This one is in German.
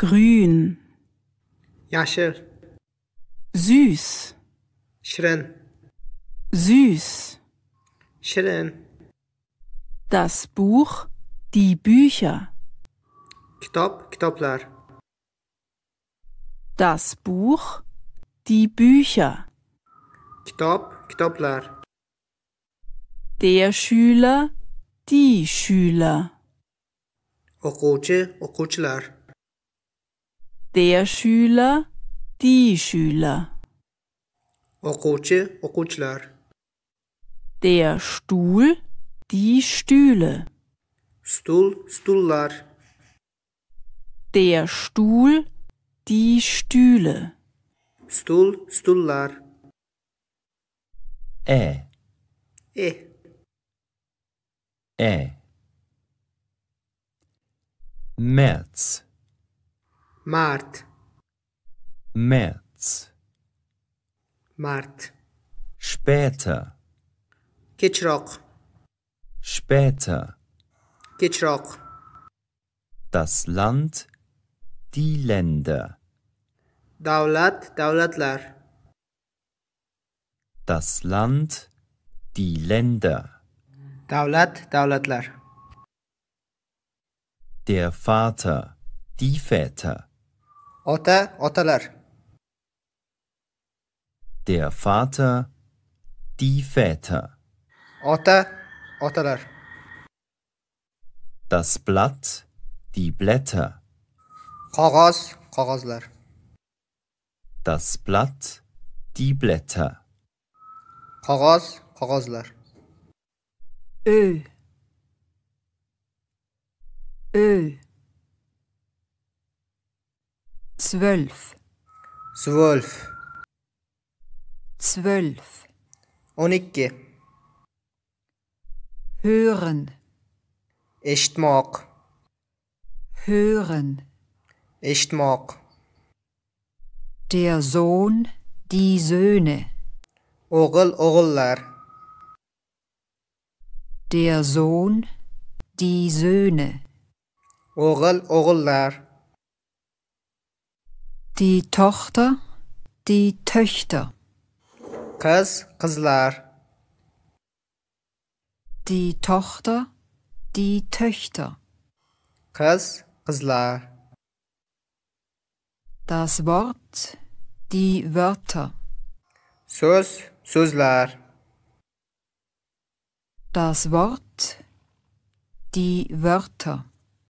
grün, yaşıl, süß, şirin, süß, şirin. Das Buch, die Bücher. Kitap, kitaplar. Das Buch, die Bücher. Kitap, kitaplar. Der Schüler, die Schüler. Okuçu, okuçular der Schüler, die Schüler. Okuçi, okuçlar. Der Stuhl, die Stühle. Stuhl, stullar. Der Stuhl, die Stühle. Stuhl, stullar. Ä. Ä. Ä. März. Mart. März. Mart. Später. Kitschrock. Später. Kitschrock. Das Land, die Länder. Daulat, Daulatlar. Das Land, die Länder. Daulat, Daulatlar. Der Vater, die Väter ota otalar der Vater die Väter ota otalar das Blatt die Blätter qog'oz qog'ozlar das Blatt die Blätter qog'oz qog'ozlar ö ö zwölf, zwölf, zwölf, onicke, hören, ishmak, hören, ishmak, der Sohn, die Söhne, oğul oğullar, der Sohn, die Söhne, oğul die Tochter, die Töchter. Kız, kızlar. Die Tochter, die Töchter. Kız, kızlar. Das Wort, die Wörter. Söz, sözler. Das Wort, die Wörter.